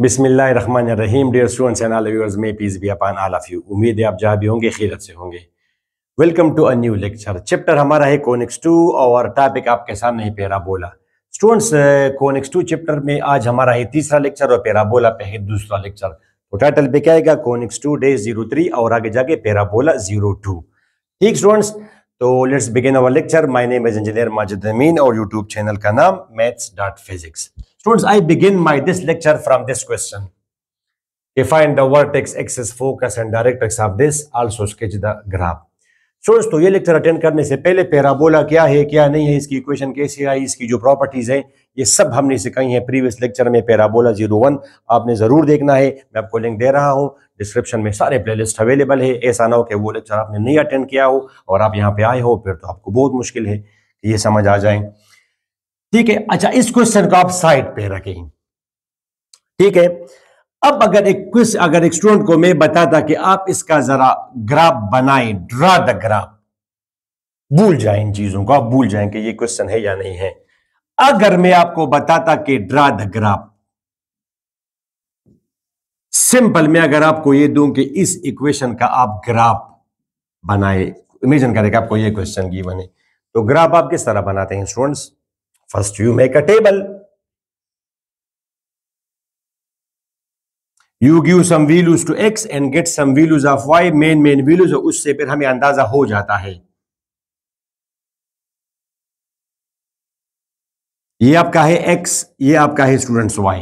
Run रहीम dear students and all viewers peace be upon all of you उम्मीद है आप जहाँ भी होंगे खीरत से होंगे welcome to a new lecture chapter हमारा है कॉनिक्स टू और टॉपिक आपके सामने है parabola students conics two chapter में आज हमारा है तीसरा लेक्चर और पेराबोला पे है दूसरा लेक्चर वो टाइटल पे क्या आएगा conics two D zero three और आगे जाके पेराबोला जीरो टू ठीक स्टूडेंट्स तो let's begin our lecture my name is engineer Majid Amin और यूट्यूब चैनल का नाम maths dot physics Students, I begin my this lecture from this question. Define the vertex axis focus and directrix of this. Also sketch the graph. Students तो ये lecture attend करने से पहले parabola क्या है क्या नहीं है इसकी इक्वेशन कैसे आई इसकी जो प्रॉपर्टीज है ये सब हमने सिखाई है प्रीवियस लेक्चर में पैराबोला जीरो वन आपने जरूर देखना है मैं आपको लिंक दे रहा हूँ डिस्क्रिप्शन में सारे प्लेलिस्ट अवेलेबल है ऐसा ना हो कि वो लेक्चर आपने नहीं अटेंड किया हो और आप यहाँ पे आए हो फिर तो आपको बहुत मुश्किल है कि ये समझ आ जाए ठीक है अच्छा इस क्वेश्चन को आप साइड पे रखें ठीक है अब अगर एक क्वेश्चन अगर एक स्टूडेंट को मैं बताता कि आप इसका जरा ग्राफ बनाएं ड्रा द ग्राफ भूल जाए इन चीजों को आप भूल जाए कि ये क्वेश्चन है या नहीं है अगर मैं आपको बताता कि ड्रा द ग्राफ सिंपल में अगर आपको ये दूं कि इस इक्वेशन का आप ग्राफ बनाए इमेजन करेगा आपको ये क्वेश्चन की बने तो ग्राफ आप किस तरह बनाते हैं students First, you make a table. You give some values to x and get some values of y, main main values, उससे फिर hame andaaza ho jata hai ये आपका है x, ये आपका है स्टूडेंट्स y.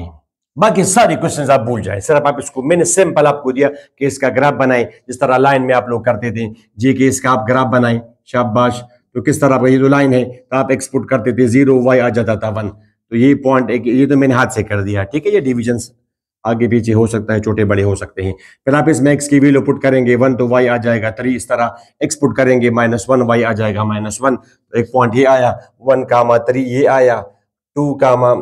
बाकी सारे क्वेश्चंस आप भूल जाए सिर्फ आप इसको मैंने सिंपल आपको दिया कि इसका ग्राफ बनाए जिस तरह लाइन में आप लोग करते थे जी के इसका आप ग्राफ बनाए शाबाश तो किस तरह आपका ये जो लाइन है तो आप एक्सपोर्ट करते थे जीरो वाई आ जाता था वन तो ये पॉइंट एक ये तो मैंने हाथ से कर दिया ठीक है ये डिविजन आगे पीछे हो सकता है छोटे बड़े हो सकते हैं फिर आप इसमें एक्स की वीलो पुट करेंगे वन तो वाई आ जाएगा थ्री इस तरह एक्सपुट करेंगे माइनस वन वाई आ जाएगा माइनस वन तो एक पॉइंट ये आया वन कामा थ्री ये आया टू कामा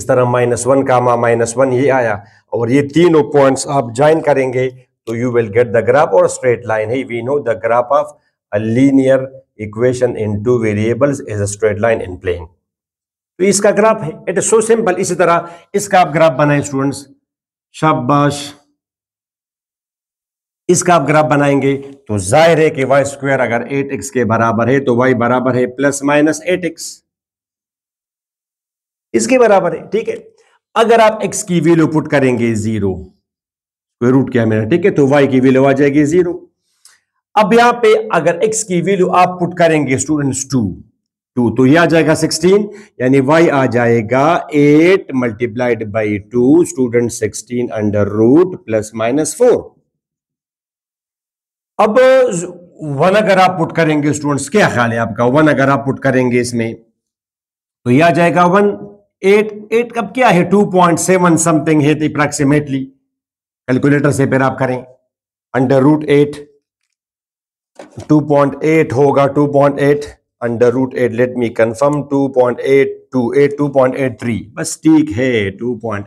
इस तरह minus one comma minus one ये आया और ये तीनों पॉइंट्स आप ज्वाइन करेंगे तो you will get the graph और स्ट्रेट लाइन है we know the graph of a linear equation in two variables is a straight line in plane तो इसका ग्राफ है इट इज सो सिंपल इसी तरह इसका आप ग्राफ बनाए स्टूडेंट्स शाबाश इसका आप ग्राफ बनाएंगे तो जाहिर है कि वाई स्क्वायर अगर एट एक्स के बराबर है तो वाई बराबर है प्लस माइनस एट एक्स इसके बराबर है ठीक है अगर आप एक्स की वैल्यू पुट करेंगे जीरो रूट क्या मेरा ठीक है तो वाई की वैल्यू आ जाएगी जीरो अब यहां पे अगर x की वैल्यू आप पुट करेंगे स्टूडेंट्स टू टू तो ये आ जाएगा सिक्सटीन यानी y आ जाएगा eight multiplied by two student sixteen under root plus minus four अब वन अगर आप पुट करेंगे स्टूडेंट्स क्या ख्याल है आपका वन अगर आप पुट करेंगे इसमें तो यह आ जाएगा वन एट एट अब क्या है टू पॉइंट सेवन समथिंग है अप्रॉक्सीमेटली कैलकुलेटर से फिर आप करें अंडर रूट एट 2.8 होगा 2.8 under root eight let me confirm eight 2.83 बस ठीक है 2.8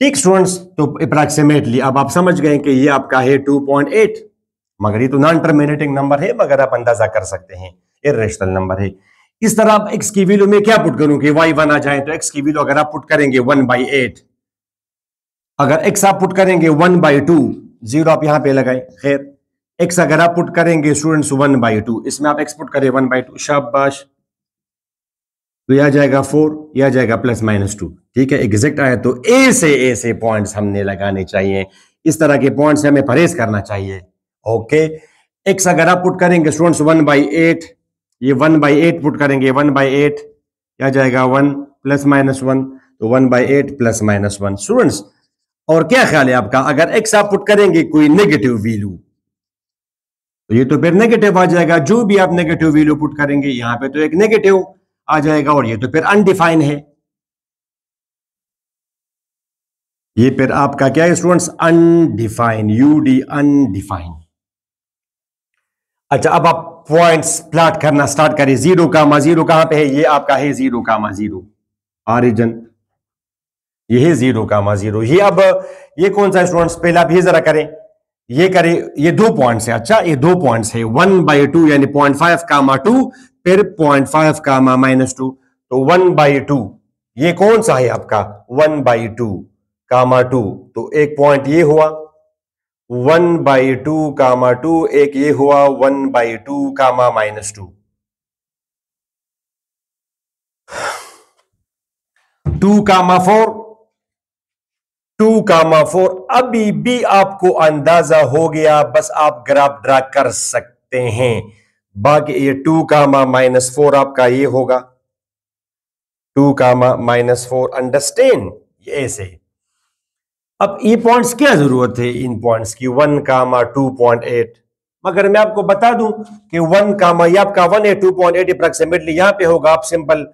ठीक स्टूडेंट्स तो अप्रॉक्सीमेटली अब आप समझ गए कि ये आपका है 2.8 मगर ये तो नॉन टर्मिनेटिंग नंबर है मगर आप अंदाजा कर सकते हैं इेशनल नंबर है इस तरह आप एक्स की वैल्यू में क्या पुट करूं कि वाई वन आ जाए तो एक्स की वैल्यू अगर आप पुट करेंगे वन बाई एट अगर एक्स आप पुट करेंगे वन बाई टू जीरो आप यहां पे लगाए खैर एक्स अगर आप पुट करेंगे स्टूडेंट्स वन बाई टू इसमें आप एक्सपुट करें वन बाई टू शाबाश तो यह जाएगा फोर यह जाएगा प्लस माइनस टू ठीक है एग्जैक्ट आया तो ए से ए से पॉइंट हमने लगाने चाहिए इस तरह के पॉइंट हमें परहेज करना चाहिए ओके एक्स अगर आप पुट करेंगे स्टूडेंट्स वन बाई एट ये वन बाई एट पुट करेंगे वन बाई एट यह जाएगा वन प्लस माइनस वन तो one by eight plus minus one students और क्या ख्याल है आपका अगर एक्स आप पुट करेंगे कोई नेगेटिव वैल्यू तो ये तो फिर नेगेटिव आ जाएगा जो भी आप नेगेटिव वैल्यू पुट करेंगे यहां पे तो एक नेगेटिव आ जाएगा और ये तो फिर अनडिफाइन है ये फिर आपका क्या है स्टूडेंट्स अनडिफाइन यू डी अनडिफाइन अच्छा अब आप पॉइंट्स प्लाट करना स्टार्ट करें जीरो कामा जीरो कहां पे है ये आपका है जीरो कामा जीरो ऑरिजन ये है जीरो कामा जीरो ये अब ये कौन सा स्टूडेंट्स पहले आप ये जरा करें ये करें ये दो पॉइंट्स है अच्छा ये दो पॉइंट्स है वन बाई टू यानी पॉइंट फाइव कामा टू फिर point five comma minus two तो वन बाई टू ये कौन सा है आपका one by two comma two तो एक पॉइंट ये हुआ one by two comma two एक ये हुआ one by two comma minus two two comma four two comma four अभी भी आपको अंदाजा हो गया बस आप ग्राफ ड्रा कर सकते हैं बाकी ये टू कामा माइनस फोर आपका ये होगा two comma minus four understand ऐसे अब ये e पॉइंट्स क्या जरूरत है इन पॉइंट्स की one comma two point eight मगर मैं आपको बता दूं कि वन कामा ये आपका वन है टू पॉइंट एट अप्रोक्सीमेटली यहां पर होगा आप सिंपल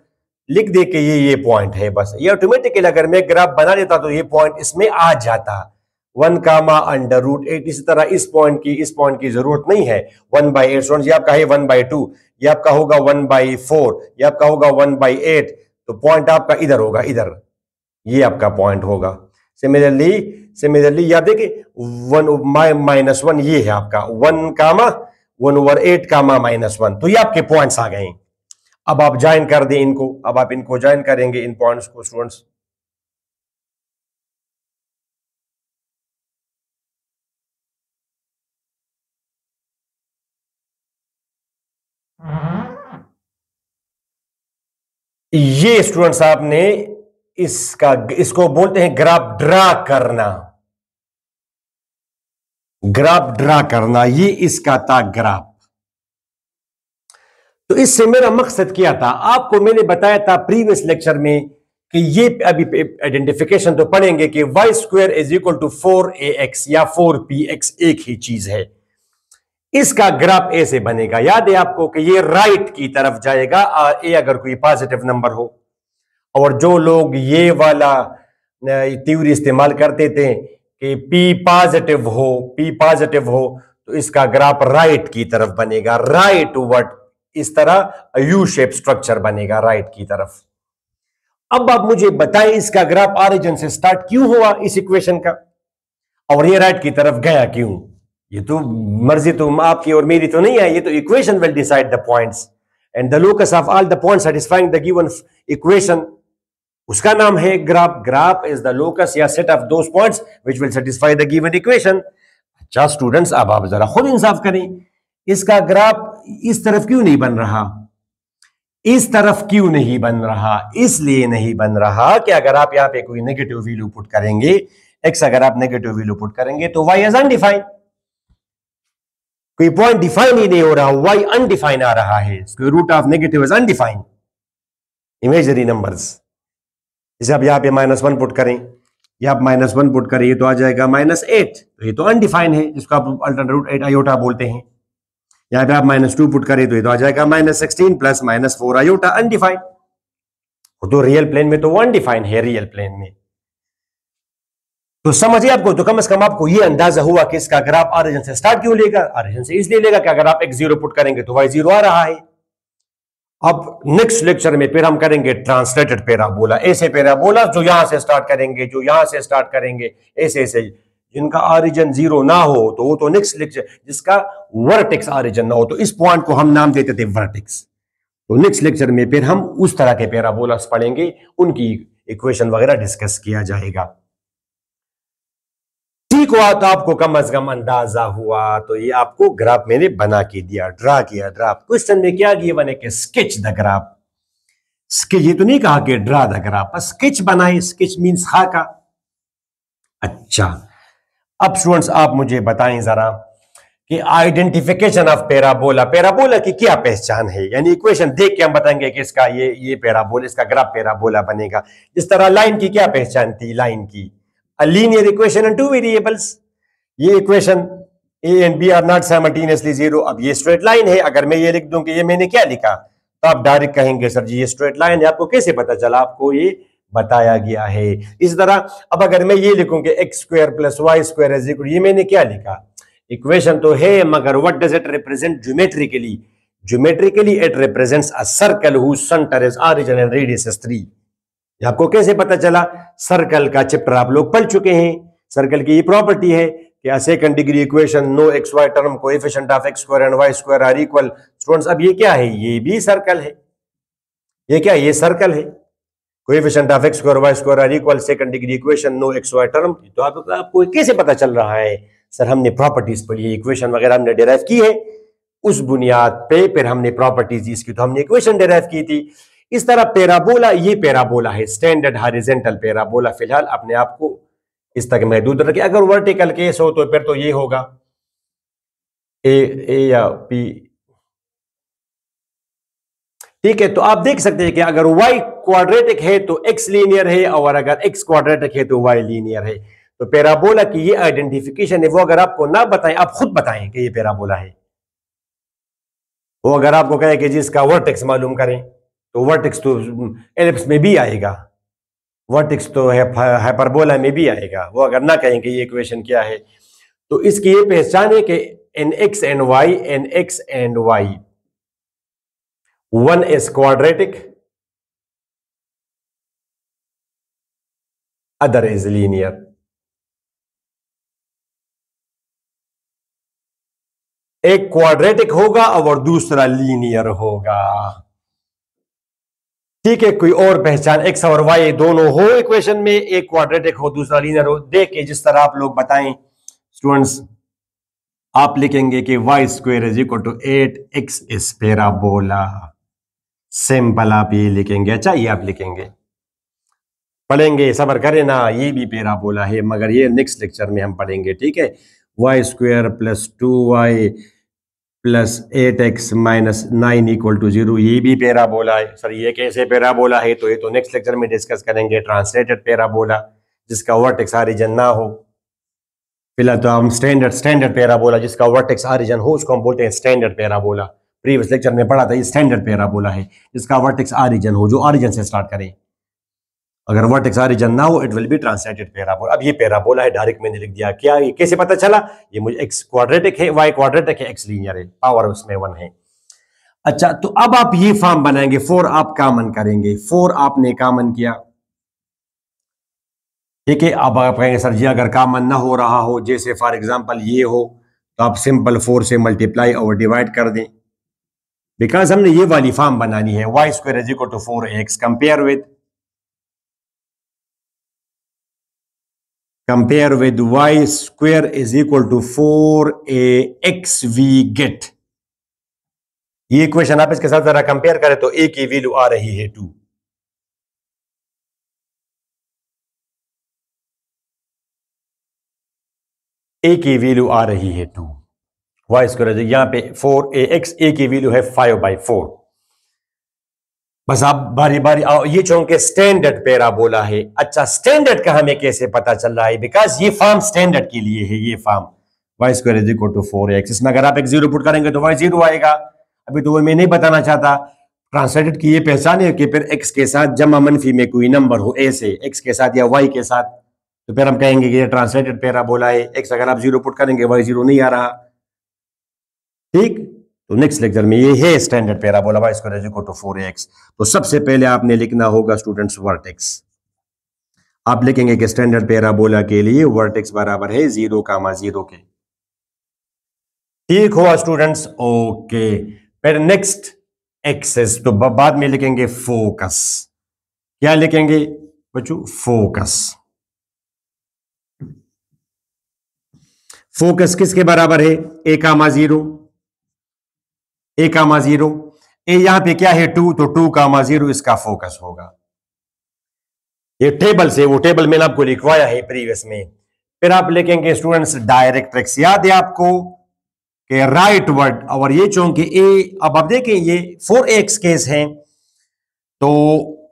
लिख दे के ये ये पॉइंट है बस ये ऑटोमेटिकली अगर मैं ग्राफ बना देता तो ये पॉइंट इसमें आ जाता one comma under root eight इसी तरह इस पॉइंट की इस पॉइंट की जरूरत नहीं है वन बाई एट स्टूडेंट ये आपका है वन बाई टू ये आपका होगा वन बाई फोर ये आपका होगा वन बाई एट तो पॉइंट आपका इधर होगा इधर ये आपका पॉइंट होगा सिमिलरली सिमिलरली ये देखिए वन माइनस वन ये है आपका one comma one over eight comma minus one तो ये आपके पॉइंट्स आ गए हैं अब आप ज्वाइन कर दें इनको अब आप इनको ज्वाइन करेंगे इन पॉइंट्स को स्टूडेंट्स ये स्टूडेंट्स आपने इसका इसको बोलते हैं ग्राफ ड्रा करना ग्राफ ड्रा करना ये इसका था ग्राफ तो इससे मेरा मकसद क्या था आपको मैंने बताया था प्रीवियस लेक्चर में कि ये अभी आइडेंटिफिकेशन तो पढ़ेंगे कि y square is equal to four a x या फोर पी एक्स एक ही चीज है इसका ग्राफ ऐसे बनेगा याद है आपको कि ये राइट की तरफ जाएगा और ए अगर कोई पॉजिटिव नंबर हो और जो लोग ये वाला त्यूरी इस्तेमाल करते थे कि पी पॉजिटिव हो पी पॉजिटिव हो तो इसका ग्राफ राइट की तरफ बनेगा राइट वर्ड इस तरह यू शेप स्ट्रक्चर बनेगा राइट की तरफ अब आप मुझे बताएं इसका ग्राफ ऑरिजन से स्टार्ट क्यों हुआ इस इक्वेशन का और ये राइट की तरफ गया क्यों ये तो मर्जी तो आपकी और मेरी तो नहीं है ये तो equation will decide the point and the locus of all the point satisfying the given equation उसका नाम है graph graph is the locus या set of those points which will satisfy the given equation अच्छा students अब आप जरा खुद इंसाफ करें इसका ग्राफ इस तरफ क्यों नहीं बन रहा इस तरफ क्यों नहीं बन रहा इसलिए नहीं बन रहा कि अगर आप यहां पे कोई नेगेटिव वैल्यू पुट करेंगे एक्स अगर आप नेगेटिव वैल्यू पुट करेंगे तो वाई इज अनडिफाइन कोई पॉइंट डिफाइन ही नहीं हो रहा वाई अनडिफाइन आ रहा है root of negative is undefined imaginary number जैसे आप यहां पे माइनस वन पुट करें या आप माइनस वन पुट करें ये तो आ जाएगा माइनस एट तो ये तो अनडिफाइन है जिसको आप अल्टर रूट एट आयोटा बोलते हैं यहां पे आप माइनस टू पुट करें तो ये तो आ जाएगा minus sixteen plus minus four iota undefined तो रियल प्लेन में तो वो अनडिफाइंड है रियल प्लेन में तो समझिए आपको तो कम से कम आपको ये अंदाजा हुआ कि इसका अगर आप आरिजन से स्टार्ट क्यों लेगा आरिजन से इसलिए लेगा कि अगर आप एक जीरो पुट करेंगे तो वाई जीरो आ रहा है अब नेक्स्ट लेक्चर में फिर हम करेंगे ट्रांसलेटेड पेराबोला ऐसे पेराबोला जो यहां से स्टार्ट करेंगे जो यहां से स्टार्ट करेंगे ऐसे ऐसे जिनका ऑरिजन जीरो ना हो तो वो तो नेक्स्ट लेक्चर जिसका वर्टेक्स ऑरिजन ना हो तो इस पॉइंट को हम नाम देते थे वर्टेक्स तो नेक्स्ट लेक्चर में फिर हम उस तरह के पैराबोलास पढ़ेंगे उनकी इक्वेशन वगैरह डिस्कस किया जाएगा ठीक हुआ तो आपको कम अज कम अंदाजा हुआ तो ये आपको ग्राफ मैंने बना के दिया ड्रा किया ग्राफ क्वेश्चन में क्या किया बने के स्केच द ग्राफ स्केच ये तो नहीं कहा कि ड्रा द ग्राफ स्केच बनाए स्केच मीन्स खा का अच्छा अब स्टूडेंट्स आप मुझे बताएं जरा कि आइडेंटिफिकेशन ऑफ पैराबोला पैराबोला की क्या पहचान है यानी इक्वेशन देख के हम बताएंगे कि इसका ये ये पैराबोला इसका ग्राफ पैराबोला बनेगा इस तरह लाइन की क्या पहचान थी लाइन की a linear equation and two variables ये equation a and b are not simultaneously zero अब ये स्ट्रेट लाइन है अगर मैं ये लिख दूं कि ये मैंने क्या लिखा तो आप डायरेक्ट कहेंगे सर जी ये स्ट्रेट लाइन है आपको कैसे पता चला आपको ये बताया गया है इस तरह अब अगर मैं ये लिखूं कि x square plus y square is equal ये मैंने क्या लिखा इक्वेशन तो है मगर what does it represent geometrically geometrically it represents a circle whose centre is origin and radius is 3 ये आपको कैसे पता चला सर्कल का चैप्टर आप लोग पढ़ चुके हैं सर्कल की ये प्रॉपर्टी है कि a second degree equation no x y term coefficient of x square and y square are equal students अब ये क्या है ये भी सर्कल है ये क्या ये सर्कल है coefficient of x square y square are equal second degree equation no x y term तो आप, आपको कैसे पता चल रहा है सर हमने प्रॉपर्टीज पढ़ी है इक्वेशन वगैरह हमने डिराइव की है उस बुनियाद पे फिर हमने प्रॉपर्टीज इसकी तो हमने इक्वेशन डिराइव की थी इस तरह पैराबोला ये पैराबोला है स्टैंडर्ड हॉरिजॉन्टल पैराबोला फिलहाल अपने आप को इस तक महदूद रखे अगर वर्टिकल केस हो तो फिर तो ये होगा ए ए या पी ठीक है तो आप देख सकते हैं कि अगर y क्वाड्रेटिक है तो x लीनियर है और अगर x क्वाड्रेटिक है तो y लीनियर है तो पेराबोला की ये आइडेंटिफिकेशन है वो अगर आपको ना बताएं आप खुद बताएं कि ये पेराबोला है वो अगर आपको कहे कि जिसका वर्टेक्स मालूम करें तो वर्टेक्स तो एलिप्स हम्म, में भी आएगा वर्टेक्स तो हाइपरबोला में भी आएगा वो अगर ना कहें कि ये इक्वेशन क्या है तो इसकी ये पहचान है कि in x and y in x and y one is quadratic other is linear एक क्वाड्रेटिक होगा और दूसरा लीनियर होगा ठीक है कोई और पहचान एक्स और वाई दोनों हो इक्वेशन में एक क्वाड्रेटिक हो दूसरा लीनियर हो देखे जिस तरह आप लोग बताएं स्टूडेंट्स आप लिखेंगे कि y square is equal to eight x इस बोला सिंपल आप ये लिखेंगे अच्छा ये आप लिखेंगे पढ़ेंगे सबर करें ना ये भी पेरा बोला है मगर ये नेक्स्ट लेक्चर में हम पढ़ेंगे ठीक है y square plus two y plus eight x minus nine equal to zero ये भी पेरा बोला है सर ये कैसे पेरा बोला है तो ये तो नेक्स्ट लेक्चर में डिस्कस करेंगे ट्रांसलेटेड पेरा बोला जिसका वर्टेक्स आरिजन ना हो फिलहाल तो हम स्टैंडर्ड स्टैंडर्ड पेरा बोला जिसका वर्टेक्स आरिजन हो उसको हम बोलते हैं स्टैंडर्ड पेरा बोला प्रीवियस लेक्चर में पढ़ा था ये स्टैंडर्ड पैराबोला है जिसका वर्टेक्स आरिजन हो जो आरिजन से स्टार्ट करें अगर वर्टेक्स आरिजन ना हो it will be translated parabola अब ये पैराबोला है डायरेक्ट मैंने लिख दिया क्या ये कैसे पता चला ये मुझे एक्स क्वाड्रेटिक है वाई क्वाड्रेटिक है एक्स लीनियर है पावर उसमें वन है अच्छा तो अब आप ये फॉर्म बनाएंगे फोर आप कामन करेंगे फोर आपने कामन किया ठीक है अब आप कहेंगे सर जी अगर कामन ना हो रहा हो जैसे फॉर एग्जांपल ये हो तो आप सिंपल फोर से मल्टीप्लाई और डिवाइड कर दें बिकॉज हमने ये वाली फॉर्म बनानी है y square is equal to four x compare with compare with y square is equal to four a x we get ये इक्वेशन आप इसके साथ जरा कंपेयर करें तो ए की वैल्यू आ रही है टू ए की वैल्यू आ रही है टू वाई स्क्वायर यहां पे फोर ए एक्स ए की वैल्यू है फाइव बाई फोर बस आप बारी बारी आओ ये चूंकि स्टैंडर्ड पेरा बोला है अच्छा स्टैंडर्ड का हमें कैसे पता चल रहा है बिकॉज ये फॉर्म स्टैंडर्ड के लिए है ये form y square is equal to four x इसमें अगर आप एक जीरो पुट करेंगे तो वाई जीरो आएगा अभी तो वो मैं नहीं बताना चाहता ट्रांसलेटेड की ये पहचान है कि फिर एक्स के साथ जमा मनफी में कोई नंबर हो ए से एक्स के साथ या वाई के साथ तो फिर हम कहेंगे कि ये ट्रांसलेटेड पेरा बोला है एक्स अगर आप जीरो पुट करेंगे वाई जीरो नहीं आ रहा ठीक तो नेक्स्ट लेक्चर में ये है standard parabola y square equal to x तो सबसे पहले आपने लिखना होगा स्टूडेंट्स वर्टेक्स आप लिखेंगे कि स्टैंडर्ड पैराबोला के लिए वर्टेक्स बराबर है जीरो कामा जीरो के ठीक हुआ स्टूडेंट्स ओके फिर नेक्स्ट एक्सेस तो बाद में लिखेंगे फोकस क्या लिखेंगे बच्चों फोकस फोकस किसके बराबर है ए कामा जीरो ए कामा जीरो ए यहां पे क्या है टू तो टू कामा जीरो इसका फोकस होगा ये टेबल से वो टेबल मैंने आपको लिखवाया है प्रीवियस में फिर आप लिखेंगे स्टूडेंट्स डायरेक्ट एक्स याद है आपको कि राइट वर्ड और ये चूंकि ए अब आप देखें ये फोर एक्स केस है तो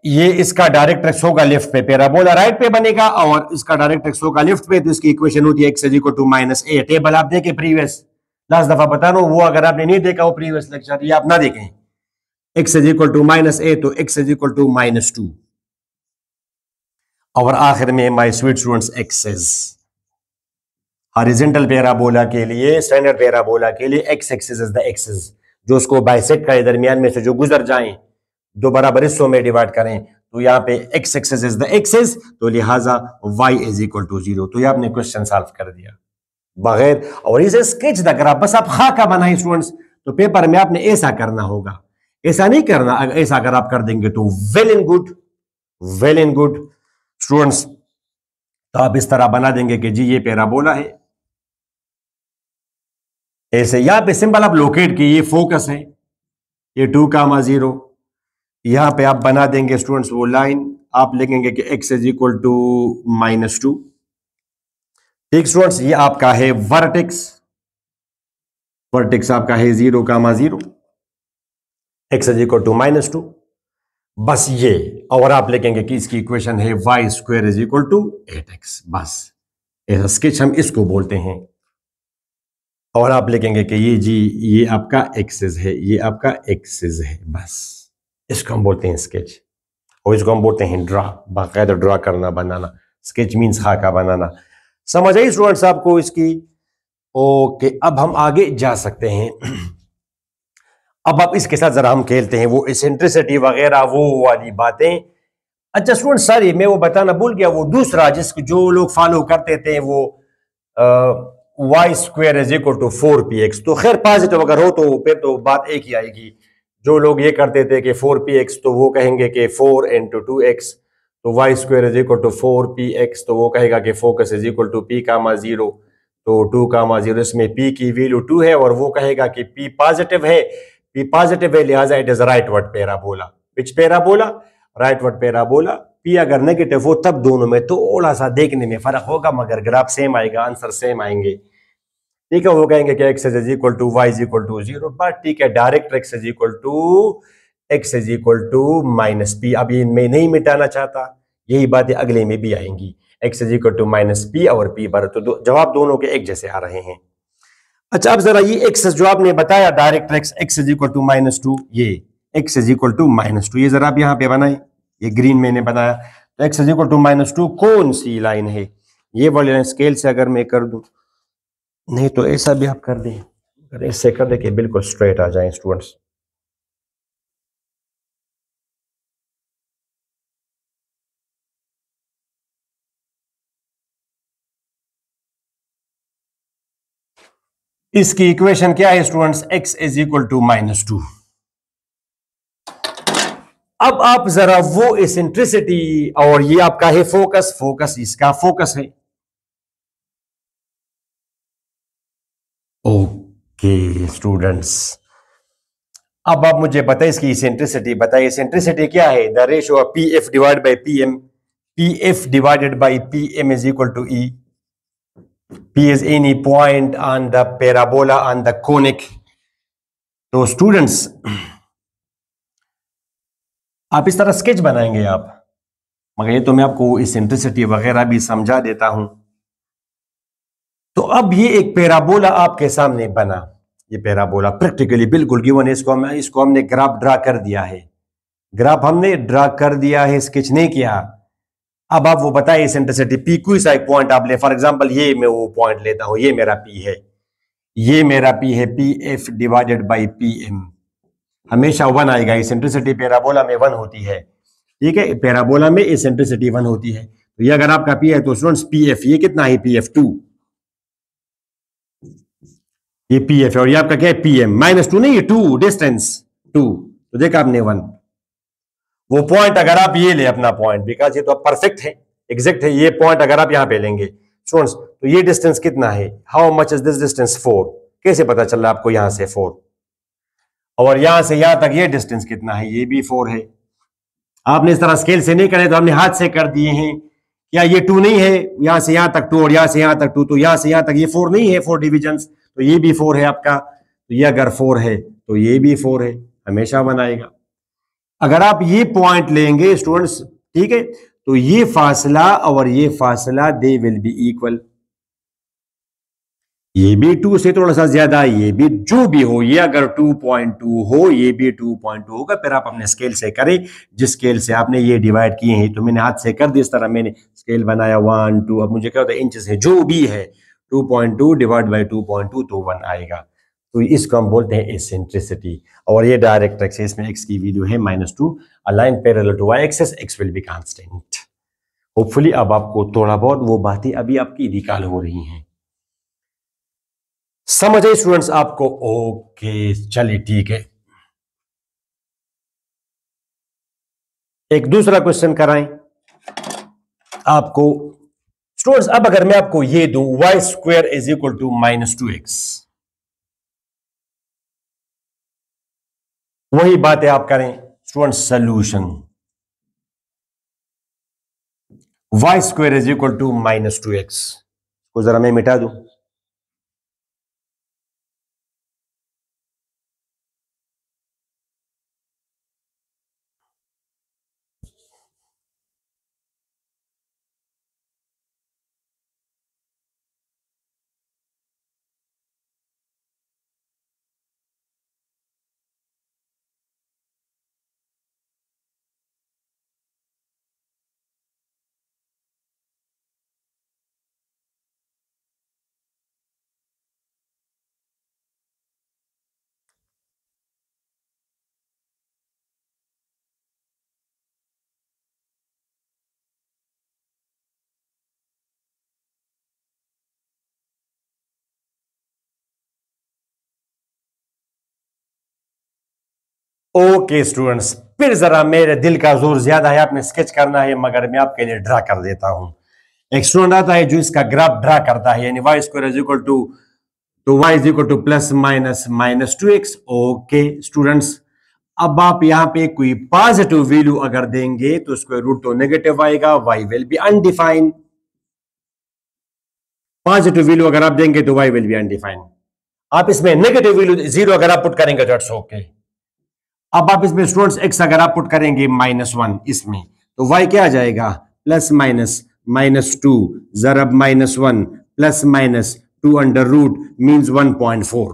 ये इसका डायरेक्ट एक्स होगा लेफ्ट पे बोला राइट पे बनेगा और इसका डायरेक्ट एक्स होगा लेफ्ट पे तो इसकी इक्वेशन होती है x is equal to minus a table आप देखें प्रीवियस लास्ट दफा बता रहा हूँ वो अगर आपने नहीं देखा वो प्रीवियस लेक्चर तो ये आप ना देखें x is equal to minus a तो x is equal to minus two और आखिर में my sweet students is horizontal parabola के लिए स्टैंडर्ड पेराबोला के लिए x axis is the axis जो उसको बाइसेट का दरमियान में से जो गुजर जाए दो बराबर हिस्सों में डिवाइड करें तो यहाँ पे x axis is the axis तो लिहाजा y is equal to zero तो ये आपने क्वेश्चन सॉल्व कर दिया बगैर और इसे स्केच ना करा बस आप खा हाँ का बना स्टूडेंट्स तो पेपर में आपने ऐसा करना होगा ऐसा नहीं करना अगर ऐसा अगर आप कर देंगे तो well and good well and good students तो आप इस तरह बना देंगे कि जी ये पेराबोला है ऐसे यहां पे सिंबल आप लोकेट किए ये फोकस है ये टू कामा जीरो यहां पे आप बना देंगे स्टूडेंट्स वो लाइन आप लिखेंगे कि x is equal to minus two ठीक स्टूडेंट्स ये आपका है वर्टेक्स वर्टेक्स आपका है zero comma zero x is equal to minus two बस ये और आप लिखेंगे कि इसकी इक्वेशन है y square is equal to eight x बस ऐसा स्केच हम इसको बोलते हैं और आप लिखेंगे कि ये जी ये आपका एक्सेस है ये आपका एक्सेस है बस इसको हम बोलते हैं स्केच और इसको हम बोलते हैं ड्रा बाकायदा ड्रा करना बनाना स्केच मीन्स खाका बनाना समझ आई स्टूडेंट्स आपको इसकी ओके अब हम आगे जा सकते हैं अब आप इसके साथ जरा हम खेलते हैं वो इसेंट्रिसिटी वगैरह वो वाली बातें अच्छा स्टूडेंट सॉरी मैं वो बताना भूल गया वो दूसरा जिसको जो लोग फॉलो करते थे वो y square is equal to four p x तो खैर पॉजिटिव अगर हो तो फिर तो बात एक ही आएगी जो लोग ये करते थे कि फोर पी एक्स तो वो कहेंगे कि फोर इंटू टू एक्स तो y square is equal to four p x तो वो कहेगा कि focus is equal to p comma zero तो टू कामा जीरो इसमें पी की वैल्यू टू है और वो कहेगा कि पी पॉजिटिव है पी पॉजिटिव है लिहाजा it is rightward parabola which parabola rightward parabola p अगर नेगेटिव हो तब दोनों में थोड़ा सा देखने में फर्क होगा मगर ग्राफ सेम आएगा आंसर सेम आएंगे ठीक है वो कहेंगे कि x is equal to y is equal to zero but ठीक है directrix is equal to x is equal to minus p अब ये मैं नहीं मिटाना चाहता यही बातें अगले में भी आएंगी x is equal to minus p और पी बार तो दो, जवाब दोनों के एक जैसे आ रहे हैं अच्छा अब जरा ये एक्स जो आपने बताया directrix x is equal to minus two ये x is equal to minus two ये जरा आप यहाँ पे बनाए ये ग्रीन मैंने बनाया तो x is equal to minus two कौन सी लाइन है ये वाली लाइन स्केल से अगर मैं कर दू नहीं तो ऐसा भी आप कर दें ऐसे कर दे के बिल्कुल स्ट्रेट आ जाए स्टूडेंट्स इसकी इक्वेशन क्या है students x is equal to minus two अब आप जरा वो इसेंट्रिसिटी और ये आपका है फोकस फोकस इसका फोकस है ओके स्टूडेंट्स अब आप मुझे बताए इसकी इसेंट्रिसिटी बताइए इसेंट्रिसिटी क्या है the ratio P F divide by P M P F divided by P M is equal to e P is any point on the parabola on the conic. तो students आप इस तरह sketch बनाएंगे आप मगर ये तो मैं आपको इस इसेंट्रिसिटी वगैरह भी समझा देता हूं तो अब ये एक पैराबोला आपके सामने बना ये पैराबोला प्रैक्टिकली बिल्कुल गिवन है इसको हम इसको हमने ग्राफ ड्रा कर दिया है ग्राफ हमने ड्रा कर दिया है स्केच नहीं किया अब आप वो बताए सेंट्रिसिटी पी कोई सा एक पॉइंट आप ले फॉर एग्जाम्पल ये मैं वो पॉइंट लेता हूं ये मेरा पी है ये मेरा पी है P F divided by P M हमेशा वन आएगा इसेंट्रिसिटी पेराबोला में वन होती है ठीक है पेराबोला में इसेंट्रिसिटी वन होती है तो ये अगर आपका पी है तो स्टूडेंट्स पी एफ ये कितना है पी एफ टू ये पी एफ है और ये आपका क्या है पी एम माइनस टू नहीं ये टू डिस्टेंस टू तो देखा आपने वन वो पॉइंट अगर आप ये ले अपना पॉइंट बिकॉज ये तो आप परफेक्ट है एग्जैक्ट है ये पॉइंट अगर आप यहाँ पे लेंगे स्टूडेंट्स तो ये डिस्टेंस कितना है how much is this distance four कैसे पता चल रहा है आपको यहां से फोर और यहां से यहां तक ये डिस्टेंस कितना है ये भी फोर है आपने इस तरह स्केल से नहीं करे तो आपने हाथ से कर दिए हैं या हाँ, ये टू नहीं है यहां से यहां तक टू और यहां से यहां तक टू तो यहां से यहां तक ये फोर नहीं है फोर डिविजन तो ये भी फोर है आपका तो ये अगर फोर है तो ये भी फोर है हमेशा बनाएगा अगर आप ये पॉइंट लेंगे स्टूडेंट्स ठीक है तो ये फासला और ये फासला दे विल बी इक्वल ये भी टू से थोड़ा सा ज्यादा ये भी जो भी हो ये अगर टू पॉइंट टू हो ये भी टू पॉइंट टू होगा फिर आप अपने स्केल से करें जिस स्केल से आपने ये डिवाइड किए हैं तो मैंने हाथ से कर दिया इस तरह मैंने स्केल बनाया वन टू अब मुझे क्या होता है इंच जो भी है two point two divide by two point two तो वन आएगा तो इसको हम बोलते हैं एसेंट्रिसिटी और ये डायरेक्ट एक्सेस में एक्स की वीडियो है minus two a line parallel to y axis x will be constant hopefully अब आपको थोड़ा बहुत वो बातें अभी आपकी रिकॉल हो रही हैं समझ आई स्टूडेंट्स आपको ओके चलिए ठीक है एक दूसरा क्वेश्चन कराएं आपको स्टूडेंट्स अब अगर मैं आपको ये दू y square is equal to minus two x वही बातें आप करें student solution y square is equal to minus two x को जरा मैं मिटा दूं ओके स्टूडेंट्स फिर जरा मेरे दिल का जोर ज्यादा है आपने स्केच करना है मगर मैं आपके लिए ड्रा कर देता हूं एक स्टूडेंट आता है जो इसका ग्राफ ड्रा करता है यानी y square is equal to two y is equal to plus minus minus two x okay students अब आप यहां पे कोई पॉजिटिव वैल्यू अगर देंगे तो स्क्वायर रूट तो नेगेटिव आएगा y will be undefined positive value अगर आप देंगे तो वाई विल बी अनडिफाइंड आप इसमें नेगेटिव वैल्यू जीरो अगर आप पुट करेंगे तो इट्स ओके okay. अब आप इसमें स्टूडेंट्स एक्स अगर आप पुट करेंगे माइनस वन इसमें तो वाई क्या आ जाएगा प्लस माइनस माइनस टू जरब minus one plus minus two under root means one point four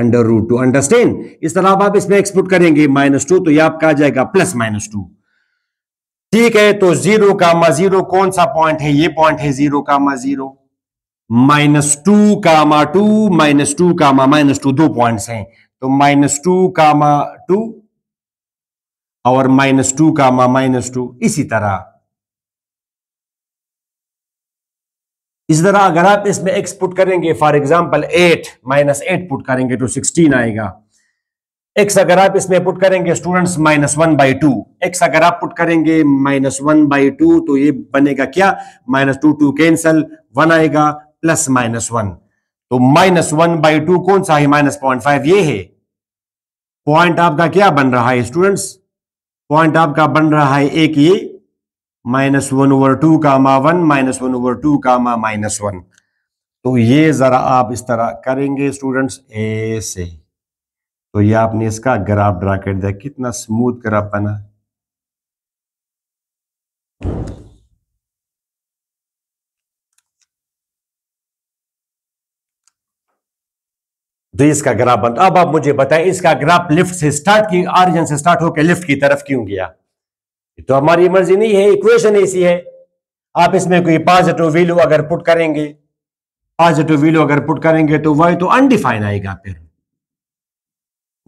under root two understand इस तरह आप इसमें एक्सपुट करेंगे माइनस टू तो ये आपका आ जाएगा प्लस माइनस टू ठीक है तो जीरो का मा जीरो कौन सा पॉइंट है ये पॉइंट है zero comma zero minus two comma two minus two comma minus two दो पॉइंट्स हैं तो माइनस टू कामा टू और minus two comma minus two इसी तरह इस तरह अगर आप इसमें एक्स पुट करेंगे for example eight minus eight put करेंगे तो सिक्सटीन आएगा एक्स अगर आप इसमें पुट करेंगे students minus one by two x अगर आप पुट करेंगे माइनस वन बाई टू तो ये बनेगा क्या minus two two cancel one आएगा प्लस माइनस वन तो माइनस वन बाई टू कौन सा है माइनस पॉइंट फाइव ये है पॉइंट आपका क्या बन रहा है स्टूडेंट्स पॉइंट आपका बन रहा है एक ये minus one over two comma one minus one over two comma minus one तो ये जरा आप इस तरह करेंगे स्टूडेंट्स ऐसे तो ये आपने इसका ग्राफ ड्रा कर दिया कितना स्मूथ ग्राफ बना तो इसका ग्राफ बंद अब आप मुझे बताएं इसका ग्राफ लिफ्ट से स्टार्ट की ऑरिजन से स्टार्ट होकर लिफ्ट की तरफ क्यों गया तो हमारी मर्जी नहीं है इक्वेशन ऐसी है आप इसमें कोई पॉजिटिव वैल्यू अगर पुट करेंगे पॉजिटिव वैल्यू अगर पुट करेंगे तो वह तो अनडिफाइन आएगा फिर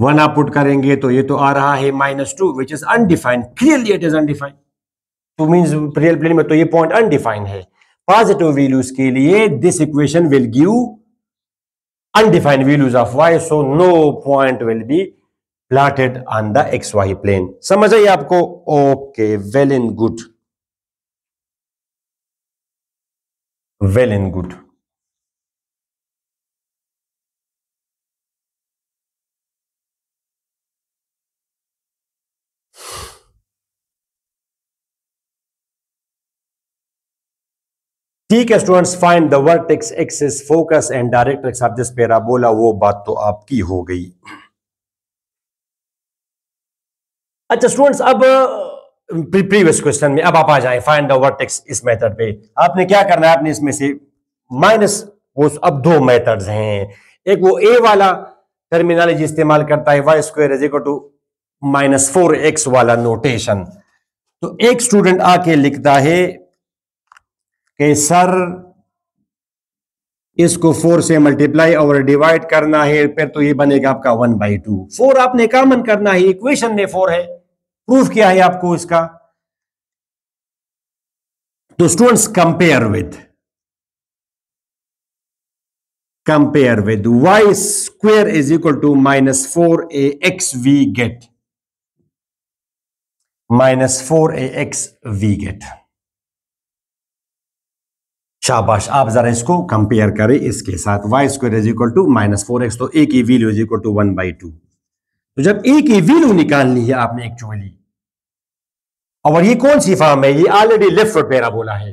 वन आप पुट करेंगे तो ये तो आ रहा है minus two which is undefined clearly it is undefined to mean real plane में तो ये पॉइंट अनडिफाइन है पॉजिटिव वैल्यूज के लिए this equation will give undefined values of y so no point will be plotted on the xy plane समझ आई आपको okay well and good well and good ठीक है students find the vertex axis focus and directrix जिस पेरा बोला वो बात तो आपकी हो गई अच्छा स्टूडेंट्स अब प्रीवियस क्वेश्चन में अब आप आ जाए फाइन द वर्टेक्स इस मेथड पे आपने क्या करना है आपने इसमें से माइनस वो अब दो मेथड्स हैं एक वो ए वाला टर्मिनोलॉजी इस्तेमाल करता है y square is equal to minus four x वाला नोटेशन तो एक स्टूडेंट आके लिखता है कि सर इसको फोर से मल्टीप्लाई और डिवाइड करना है फिर तो ये बनेगा आपका वन बाई टू फोर आपने कामन करना है इक्वेशन में फोर है प्रूफ किया है आपको इसका तो students compare with compare with y square is equal to minus four a x we get minus four a x we get शाबाश आप जरा इसको कंपेयर करें इसके साथ y square is equal to minus four x तो a की value is equal to one by two तो जब ए की वैल्यू निकाल ली है आपने एक्चुअली और ये कौन सी फॉर्म है ये ऑलरेडी लेफ्ट पेरा बोला है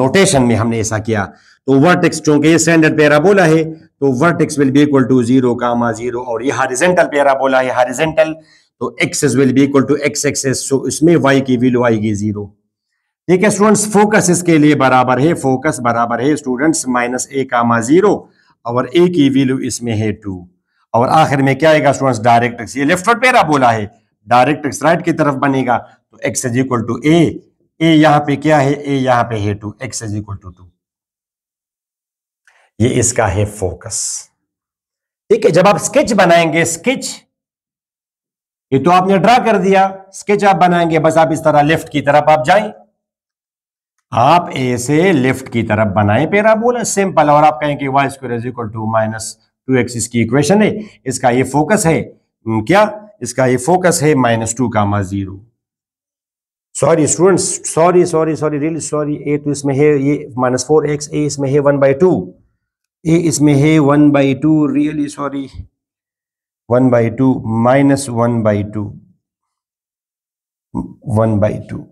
नोटेशन में हमने ऐसा किया तो वर्टेक्स चूंकि ये स्टैंडर्ड पेरा बोला है तो vertex will be equal to zero comma zero और ये हॉरिजेंटल पेरा बोला है हॉरिजेंटल तो x will be equal to x x so इसमें वाई की वैल्यू आएगी जीरो ठीक है स्टूडेंट्स फोकस इसके लिए बराबर है फोकस बराबर है students minus a comma zero और ए की वैल्यू इसमें है टू और आखिर में क्या आएगा स्टूडेंट्स डायरेक्ट ये लेफ्ट पेरा बोला है डायरेक्ट राइट की तरफ बनेगा तो x is equal to a a यहां पे क्या है ए यहां पे है two x is equal to two ये इसका है फोकस ठीक है जब आप स्केच बनाएंगे स्केच ये तो आपने ड्रा कर दिया स्केच आप बनाएंगे बस आप इस तरह लेफ्ट की तरफ आप जाएं आप ए से लेफ्ट की तरफ बनाएं पेराबोला सिंपल और आप कहें कि y square is equal to minus two x इसकी इक्वेशन है इसका ये फोकस है हम्म, क्या इसका ये फोकस है minus two comma zero sorry students sorry sorry sorry really sorry a तो इसमें है ये माइनस फोर एक्स ए इसमें है वन बाई टू ए इसमें है one by two really sorry one by two minus one by two one by two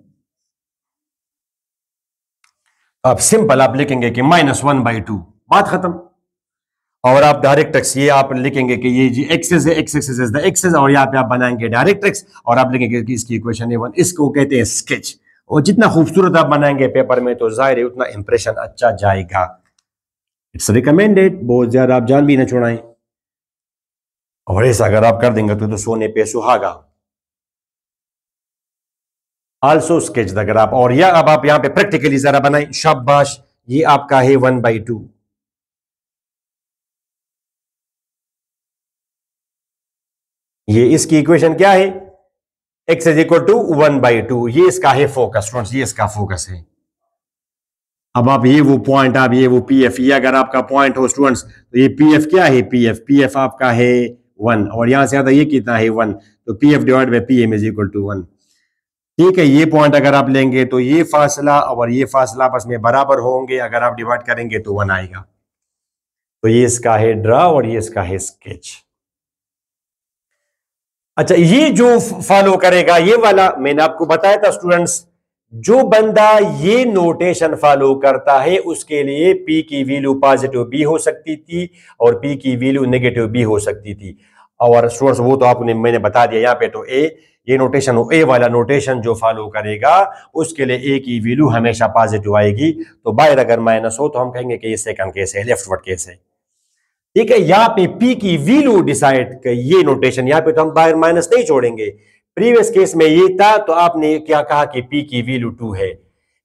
अब simple आप लिखेंगे कि माइनस वन बाई टू बात खत्म और आप डायरेक्ट एक्स ये आप लिखेंगे कि ये जी एक्सेस है एक्स एक्सेस द एक्सेस और यहाँ पे आप बनाएंगे डायरेक्ट एक्स और आप लिखेंगे कि इसकी इक्वेशन ए वन इसको कहते हैं स्केच और जितना खूबसूरत आप बनाएंगे पेपर में तो जाहिर है उतना इंप्रेशन अच्छा जाएगा इट्स रिकमेंडेड बहुत ज्यादा आप जान भी ना छोड़ाएं और ऐसा अगर आप कर देंगे तो, तो सोने पे सुहागा ऑल्सो स्केच द ग्राफ और यह अब आप यहां पे प्रैक्टिकली जरा बनाए शाबाश ये आपका है वन बाई टू ये इसकी इक्वेशन क्या है x is equal to one by two ये इसका है फोकस फ्रेंड्स ये इसका फोकस है अब आप ये वो पॉइंट आप ये वो पी एफ ये अगर आपका पॉइंट हो स्टूडेंट्स तो ये पी एफ क्या है पी एफ पी एफ आपका है वन और यहां से आता ये कितना है वन तो P F divide by P M is equal to one ठीक है ये पॉइंट अगर आप लेंगे तो ये फासला और ये फासला आपस में बराबर होंगे अगर आप डिवाइड करेंगे तो वन आएगा तो ये इसका है ड्रा और ये इसका है स्केच अच्छा ये जो फॉलो करेगा ये वाला मैंने आपको बताया था स्टूडेंट्स जो बंदा ये नोटेशन फॉलो करता है उसके लिए पी की वैल्यू पॉजिटिव बी हो सकती थी और पी की वैल्यू नेगेटिव बी हो सकती थी और स्टूडेंट्स वो तो आपने मैंने बता दिया यहां पे तो ए ये नोटेशन हो ए वाला नोटेशन जो फॉलो करेगा उसके लिए ए की वैल्यू हमेशा पॉजिटिव आएगी तो बाहर अगर माइनस हो तो हम कहेंगे कि ये सेकंड केस है वर्ड केस है ठीक है यहाँ पे पी की वैल्यू डिसाइड ये नोटेशन यहाँ पे तो हम बाहर माइनस नहीं छोड़ेंगे प्रीवियस केस में ये था तो आपने क्या कहा कि पी की वैल्यू टू है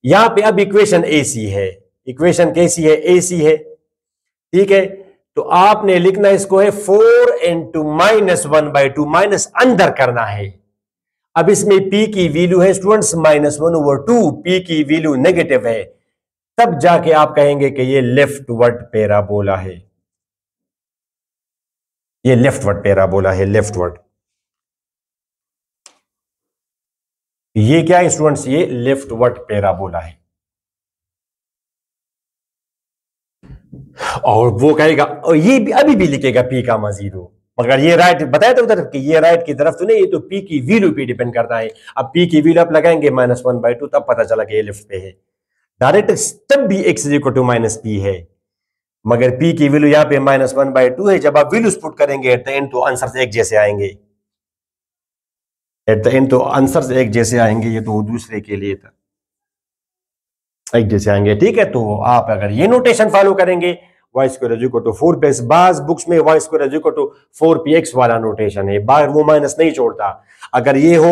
यहाँ पे अब इक्वेशन ए सी है इक्वेशन कैसी है ए सी है ठीक है तो आपने लिखना इसको है four into minus one by two minus अंदर करना है अब इसमें पी की वैल्यू है students minus one over two p की वैल्यू नेगेटिव है तब जाके आप कहेंगे कि ये लेफ्ट वर्ड बोला है ये लेफ्ट वर्ड बोला है लेफ्ट वर्ड ये क्या है स्टूडेंट्स ये लेफ्ट वर्ड बोला है और वो कहेगा और ये भी अभी भी लिखेगा पी का मजीरो मगर ये राइट बताया था उधर कि ये राइट की तरफ तो नहीं ये तो पी की वीलू पे डिपेंड करता है अब पी की वीलू आप लगाएंगे माइनस वन बाई टू तब पता चला कि ये लिफ्ट पे है डायरेक्ट तब भी x is equal to minus p है मगर पी की वीलू यहाँ पे माइनस वन बाई टू है जब आप वीलू स्पुट करेंगे एट द एंड तो आंसर एक जैसे आएंगे एट द एंड तो आंसर एक जैसे आएंगे ये तो दूसरे के लिए था एक जैसे आएंगे ठीक है तो आप अगर ये नोटेशन फॉलो करेंगे y square is equal to four p x बाज बुक्स में y square is equal to four p x वाला नोटेशन है बाहर वो माइनस नहीं छोड़ता अगर ये हो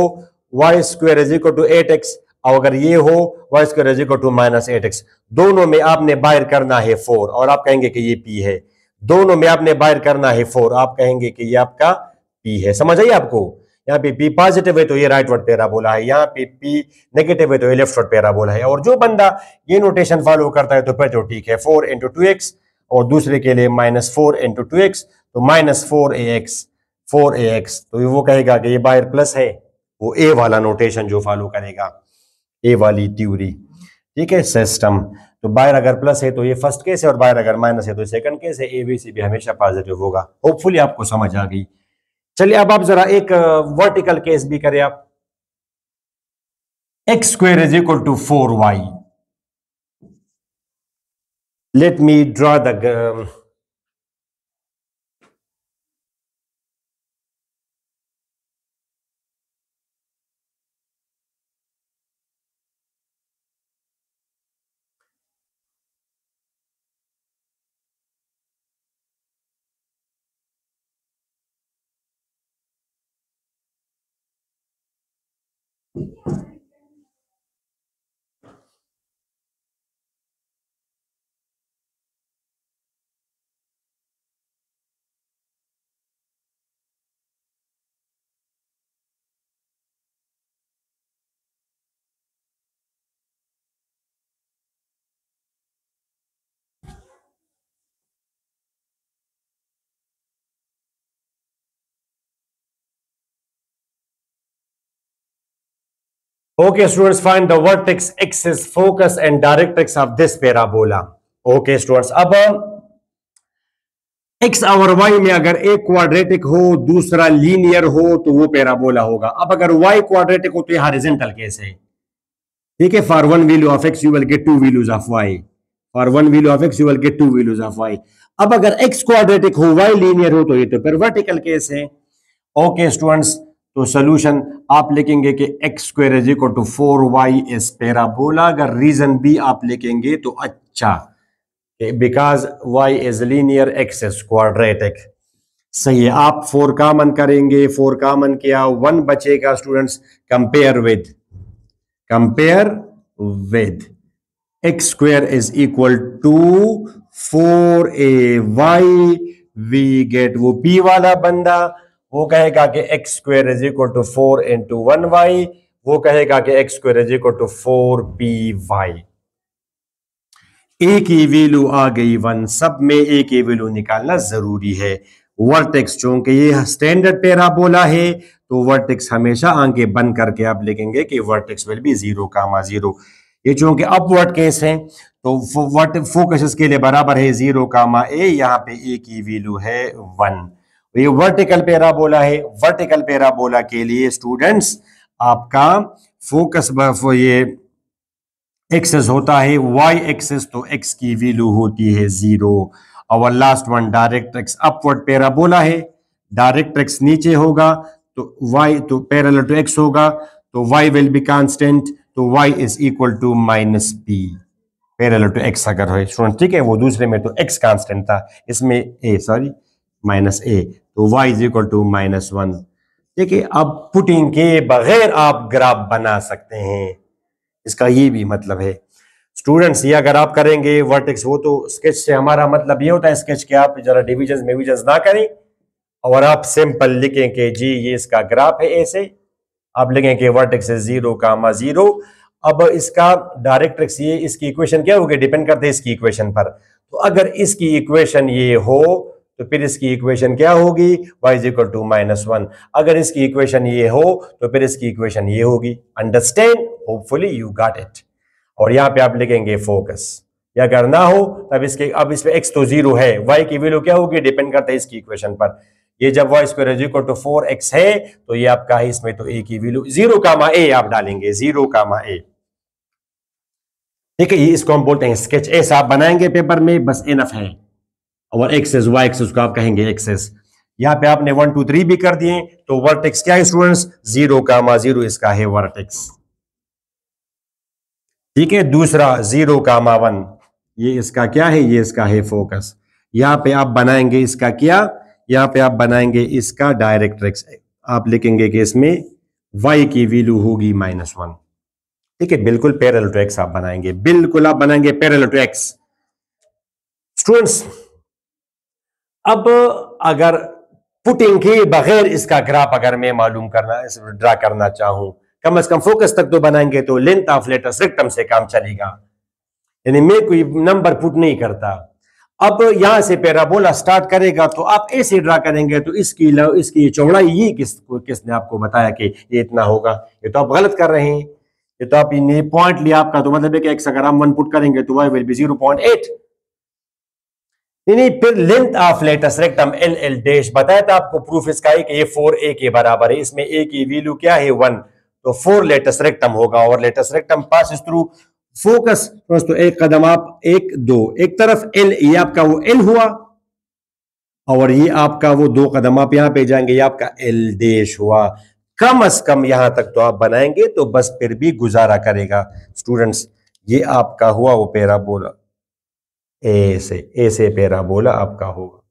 y square is equal to eight x और अगर ये हो y square is equal to minus eight x दोनों में आपने बाहर करना है फोर और आप कहेंगे कि ये पी है दोनों में आपने बाहर करना है फोर आप कहेंगे कि ये आपका पी है समझ आइए आपको यहाँ पे पी पॉजिटिव है तो ये राइट वर्ड पेरा बोला है यहाँ पे पी नेगेटिव है तो ये लेफ्ट वर्ड पेरा बोला है और जो बंदा ये नोटेशन फॉलो करता है तो फिर तो ठीक है फोर इंटू टू एक्स और दूसरे के लिए minus four into two x तो minus four a x four a x तो वो कहेगा कि ये बाहर प्लस है वो ए वाला नोटेशन जो फॉलो करेगा ए वाली थ्योरी ठीक है सिस्टम तो बाहर अगर प्लस है तो ये फर्स्ट केस है और बाहर अगर माइनस है तो सेकंड केस है ए बी सी भी हमेशा पॉजिटिव होगा होपफुली आपको समझ आ गई चलिए अब आप जरा एक वर्टिकल uh, केस भी करें आप x square is equal to four y let me draw the um, Okay, students, find the vertex axis, focus, and directrix of this parabola. Okay, students, अब x और y में अगर एक quadratic हो दूसरा लीनियर हो तो वो पैराबोला होगा अब अगर y क्वाड्रेटिक हो तो यह हॉरिजॉन्टल केस है ठीक है for one value of x you will get two values of y for one value of x you will get two values of y अब अगर x क्वाड्रेटिक हो y लीनियर हो तो ये तो फिर वर्टिकल केस है ओके okay, स्टूडेंट्स तो सोल्यूशन आप लिखेंगे कि x square is equal to four y is parabola अगर रीजन बी आप लिखेंगे तो अच्छा because y is linear x is quadratic सही है आप फोर कामन करेंगे फोर कामन किया वन बचेगा students compare with compare with x square is equal to four a y we get वो पी वाला बंदा वो कहेगा कि x square is equal to four into one y वो कहेगा कि x square is equal to four p y a की वैल्यू आ गई वन सब में ए की वैल्यू निकालना जरूरी है वर्टेक्स चूंकि ये स्टैंडर्ड पेराबोला है तो वर्टेक्स हमेशा आंखें बंद करके आप लिखेंगे कि vertex will be zero comma zero ये चूंकि अपवर्ड केस है तो वर्ट फोकस के लिए बराबर है जीरो कामा ए यहाँ पे ए की वैल्यू है वन तो ये वर्टिकल बोला है वर्टिकल बोला के लिए स्टूडेंट्स आपका फोकस ये एक्सेस होता है वाई एक्सेस तो एक्स की वैल्यू होती है जीरो और last one directrix upward parabola है डायरेक्ट एक्स नीचे होगा तो वाई तो पैरल टू एक्स होगा तो वाई विल बी कांस्टेंट तो y is equal to minus p parallel to x अगर हो स्टूडेंट ठीक है वो दूसरे में तो एक्स कांस्टेंट था इसमें ए सॉरी माइनस ए तो y is equal to minus one देखिए अब पुटिंग के बगैर आप ग्राफ बना सकते हैं इसका ये भी मतलब है स्टूडेंट्स ये अगर आप करेंगे वर्टेक्स वो तो स्केच से हमारा मतलब ये होता है स्केच के आप जरा डिविजन डिविजन ना करें और आप सिंपल लिखें कि जी ये इसका ग्राफ है ऐसे आप लिखें कि वर्टेक्स है जीरो कामा जीरो अब इसका डायरेक्ट ये इसकी इक्वेशन क्या होगी डिपेंड करते हैं इसकी इक्वेशन पर तो अगर इसकी इक्वेशन ये हो तो फिर इसकी इक्वेशन क्या होगी y is equal to minus one अगर इसकी इक्वेशन ये हो तो फिर इसकी इक्वेशन ये होगी understand hopefully you got it और यहां पे आप लिखेंगे फोकस या अगर ना हो तब इसके अब इसमें x तो जीरो है y की वैल्यू क्या होगी डिपेंड करता है इसकी इक्वेशन पर ये जब y square is equal to four x है तो ये आपका है इसमें तो ए की वैल्यू जीरो कामा ए आप डालेंगे जीरो कामा ए ठीक है ये इसको हम बोलते हैं स्केच ए आप बनाएंगे पेपर में बस इनफ है और एक्सेस वाई एक्सेस को आप कहेंगे एक्सेस यहाँ पे आपने वन टू थ्री भी कर दिए तो वर्टेक्स क्या है स्टूडेंट्स जीरो कामा जीरो इसका है वर्टेक्स ठीक है दूसरा जीरो कामा वन ये इसका क्या है ये इसका है फोकस यहाँ पे आप बनाएंगे इसका क्या यहाँ पे आप बनाएंगे इसका डायरेक्ट डायरेक्ट्रिक्स आप लिखेंगे कि इसमें y की वैल्यू होगी माइनस वन ठीक है बिल्कुल पैरल टू एक्स आप बनाएंगे बिल्कुल आप बनाएंगे पैरल टू एक्स स्टूडेंट्स अब अगर पुटिंग के बगैर इसका ग्राफ अगर मैं मालूम करना ड्रा करना चाहूं कम से कम फोकस तक तो बनाएंगे तो लेंथ ऑफ लेटर रेक्टम से काम चलेगा यानी मैं कोई नंबर पुट नहीं करता अब यहां से पैराबोला स्टार्ट करेगा तो आप ऐसे ड्रा करेंगे तो इसकी लव इसकी चौड़ाई ये किस किसने आपको बताया कि ये इतना होगा ये तो आप गलत कर रहे हैं ये तो आप पॉइंट लिया आपका तो मतलब है कि एक्स अगर हम वन पुट करेंगे तो y will be zero point eight यानी फिर length of latus rectum L L dash बताया था आपको प्रूफ इसका है कि ये फोर ए के बराबर है इसमें ए की वैल्यू क्या है वन तो फोर लेटस रेक्टम होगा और latus rectum pass through focus दोस्तों एक कदम आप एक दो एक तरफ एल ये आपका वो एल हुआ और ये आपका वो दो कदम आप यहां पे जाएंगे ये आपका एल डैश हुआ कम अज कम यहां तक तो आप बनाएंगे तो बस फिर भी गुजारा करेगा स्टूडेंट्स ये आपका हुआ वो पेरा बोला ए से ए से पैराबोला आपका होगा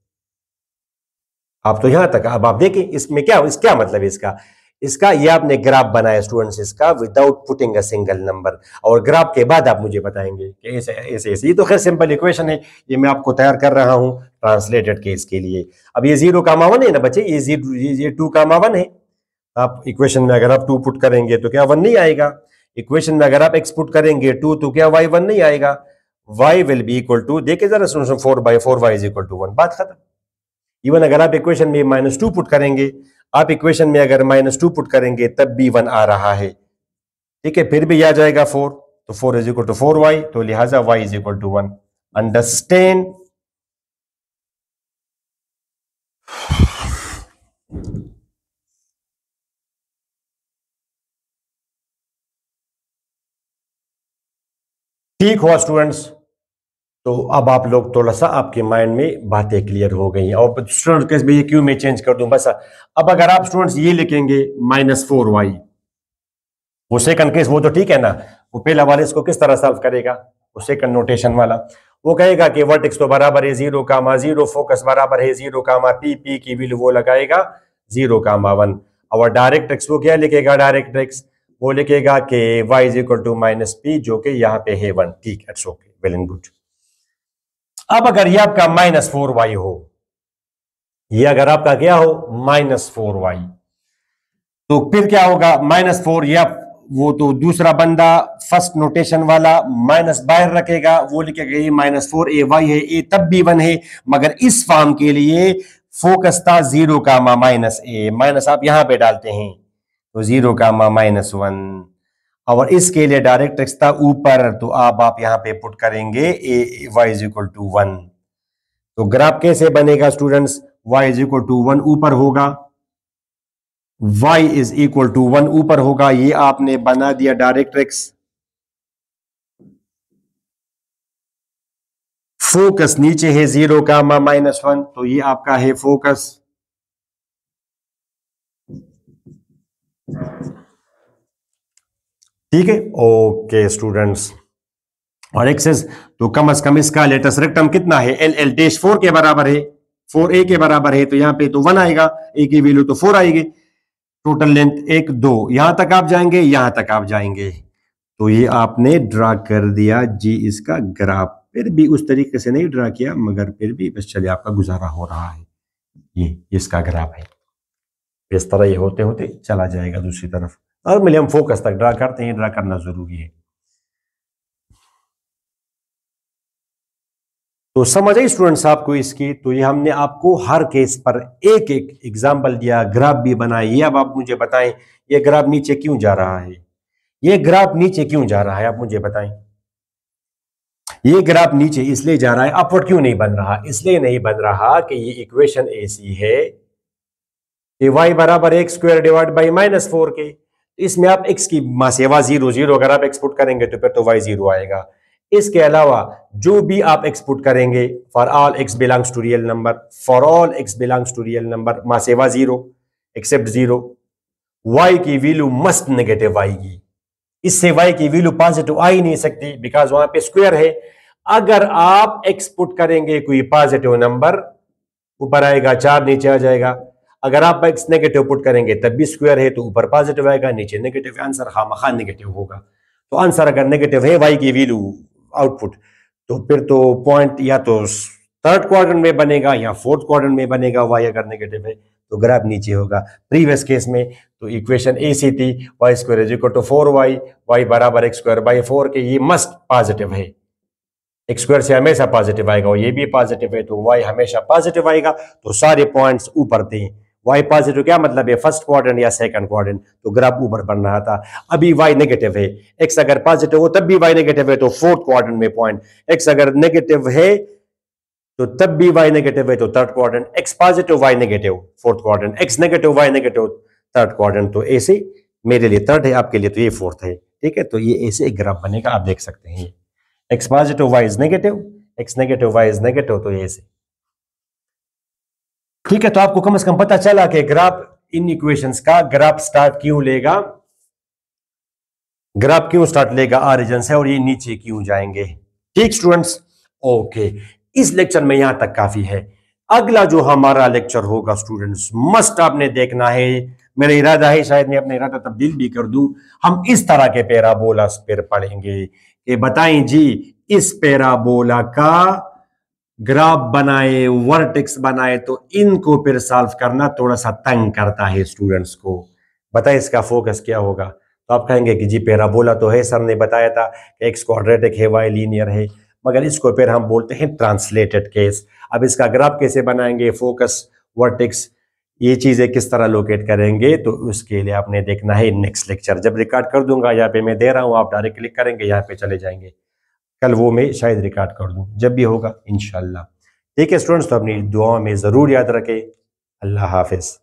आप तो यहां तक अब आप देखें इसमें क्या इस क्या मतलब है इसका इसका ये आपने ग्राफ बनाया स्टूडेंट्स इसका without putting a single number और ग्राफ के बाद आप मुझे बताएंगे कि ऐसे ऐसे ऐसे ये तो खैर सिंपल इक्वेशन है ये मैं आपको तैयार कर रहा हूं ट्रांसलेटेड केस के लिए अब ये जीरो का मावन है ना बच्चे ये जीरो ये टू कामा वन है आप इक्वेशन में अगर आप टू पुट करेंगे तो क्या वन नहीं आएगा इक्वेशन में अगर आप एक्स पुट करेंगे टू तो क्या वाई वन नहीं आएगा y will be equal to देखिए जरा सुनो four by four y is equal to one बात खत्म इवन अगर आप इक्वेशन में माइनस टू पुट करेंगे आप इक्वेशन में अगर माइनस टू पुट करेंगे तब भी वन आ रहा है ठीक है फिर भी आ जाएगा फोर तो four is equal to four y तो लिहाजा y is equal to one understand ठीक हुआ स्टूडेंट्स तो अब आप लोग थोड़ा सा आपके माइंड में बातें क्लियर हो गई और स्टूडेंट कैसे भैया क्यों मैं चेंज कर दूं बस अब अगर आप स्टूडेंट्स ये लिखेंगे माइनस फोर वाई वो सेकंड केस वो तो ठीक है ना वो पहला वाले इसको किस तरह सॉल्व करेगा वो सेकंड नोटेशन वाला वो कहेगा कि वर्टिक्स तो बराबर है जीरो कामा जीरो फोकस बराबर है जीरो कामा पी पी की वैल्यू वो लगाएगा जीरो कामा वन और डायरेक्ट एक्स वो क्या लिखेगा डायरेक्ट एक्स वो लिखेगा के y is equal to minus p जो कि यहाँ पे है वन ठीक ओके वेल एंड गुड अब अगर ये आपका माइनस फोर वाई हो ये अगर आपका क्या हो माइनस फोर वाई तो फिर क्या होगा माइनस फोर या वो तो दूसरा बंदा फर्स्ट नोटेशन वाला माइनस बाहर रखेगा वो लिखेगा ये माइनस फोर ए वाई है ए तब भी वन है मगर इस फॉर्म के लिए फोकस था जीरो का माइनस ए माइनस आप यहां पे डालते हैं तो zero comma minus one और इसके लिए डायरेक्ट एक्स था ऊपर तो आप आप यहाँ पे पुट करेंगे ए y is equal to one तो ग्राफ कैसे बनेगा students y is equal to one ऊपर होगा y is equal to one ऊपर होगा ये आपने बना दिया डायरेक्ट एक्स फोकस नीचे है जीरो का माइनस वन तो ये आपका है फोकस ठीक है ओके स्टूडेंट्स और एक्सेस तो कम अज कम इसका लेटेस्ट रेक्टम कितना है एल एल डेस फोर के बराबर है फोर ए के बराबर है तो यहां पे तो वन आएगा ए की वैल्यू तो फोर आएगी टोटल लेंथ एक दो यहां तक आप जाएंगे यहां तक आप जाएंगे तो ये आपने ड्रा कर दिया जी इसका ग्राफ फिर भी उस तरीके से नहीं ड्रा किया मगर फिर भी बस चलिए आपका गुजारा हो रहा है ये इसका ग्राफ है इस तरह ये होते होते चला जाएगा दूसरी तरफ और मिले हम फोकस तक ड्रा करते हैं ड्रा करना जरूरी है तो समझ आई स्टूडेंट्स आपको इसकी तो ये हमने आपको हर केस पर एक एक एग्जाम्पल दिया ग्राफ भी बनाए ये अब आप मुझे बताएं ये ग्राफ नीचे क्यों जा रहा है ये ग्राफ नीचे क्यों जा रहा है आप मुझे बताएं ये ग्राफ नीचे इसलिए जा रहा है अपवर्ड क्यों नहीं बन रहा इसलिए नहीं बन रहा कि ये इक्वेशन ऐसी है ये वाई बराबर x square divide by minus four के तो इसमें आप एक्स की मासेवा जीरो जीरो अगर आप एक्सपुट करेंगे तो फिर तो वाई जीरो आएगा इसके अलावा जो भी आप एक्सपुट करेंगे for all x belongs to real number for all x belongs to real number मासेवा जीरो एक्सेप्ट जीरो वाई की वैल्यू मस्ट नेगेटिव आएगी इससे वाई की वैल्यू पॉजिटिव आ ही नहीं सकती बिकॉज वहां पे स्क्वायर है अगर आप एक्सपुट करेंगे कोई पॉजिटिव नंबर ऊपर आएगा चार नीचे आ जाएगा अगर आप एक्स नेगेटिव पुट करेंगे तब भी स्क्वायर है तो ऊपर पॉजिटिव आएगा नीचे नेगेटिव आंसर खाम खा नेगेटिव होगा तो आंसर अगर नेगेटिव है वाई की वैल्यू आउटपुट तो फिर तो पॉइंट या तो थर्ड क्वार्टर में बनेगा या फोर्थ क्वार्टर में बनेगा वाई अगर नेगेटिव है तो ग्राफ नीचे होगा प्रीवियस केस में तो इक्वेशन ए सी थी y square is equal to four y y बराबर एक्स स्क्वायर बाई फोर के ये मस्ट पॉजिटिव है एक्स स्क्वायर से हमेशा पॉजिटिव आएगा और ये भी पॉजिटिव है तो वाई हमेशा पॉजिटिव आएगा तो सारे पॉइंट्स ऊपर थे वाई पॉजिटिव क्या मतलब है फर्स्ट क्वाड्रेंट या सेकंड क्वाड्रेंट तो ग्राफ ऊपर बन रहा था अभी वाई नेगेटिव है एक्स अगर पॉजिटिव हो तब भी वाई नेगेटिव है तो फोर्थ क्वाड्रेंट में पॉइंट एक्स अगर नेगेटिव है तो तब भी वाई नेगेटिव है तो third quadrant x positive y negative fourth quadrant x negative y negative third quadrant तो ऐसे मेरे लिए थर्ड है आपके लिए तो ये फोर्थ है ठीक है तो ये ऐसे एक ग्राफ बनेगा आप देख सकते हैं x positive y is negative x negative y is negative तो ये ऐसे ठीक है तो आपको कम से कम पता चला कि ग्राफ इन इक्वेशंस का ग्राफ स्टार्ट क्यों लेगा ग्राफ क्यों स्टार्ट लेगा आरिजन से और ये नीचे क्यों जाएंगे ठीक स्टूडेंट्स ओके इस लेक्चर में यहां तक काफी है अगला जो हमारा लेक्चर होगा स्टूडेंट्स मस्ट आपने देखना है मेरा इरादा है शायद मैं अपना इरादा तब्दील भी कर दू हम इस तरह के पैराबोला पर पढ़ेंगे कि बताएं जी इस पैराबोला का ग्राफ बनाए वर्टेक्स बनाए तो इनको फिर सॉल्व करना थोड़ा सा तंग करता है स्टूडेंट्स को बताए इसका फोकस क्या होगा तो आप कहेंगे कि जी पेराबोला तो है सर ने बताया था कि एक्स क्वाड्रेटिक है वाई लीनियर है मगर इसको फिर हम बोलते हैं ट्रांसलेटेड केस अब इसका ग्राफ कैसे बनाएंगे फोकस वर्टिक्स ये चीज़ें किस तरह लोकेट करेंगे तो उसके लिए आपने देखना है नेक्स्ट लेक्चर जब रिकॉर्ड कर दूंगा यहाँ पे मैं दे रहा हूँ आप डायरेक्ट क्लिक करेंगे यहाँ पे चले जाएंगे कल वो मैं शायद रिकॉर्ड कर दूँ जब भी होगा इन ठीक है स्टूडेंट्स तो अपनी दुआओं में ज़रूर याद रखें अल्लाह हाफिज़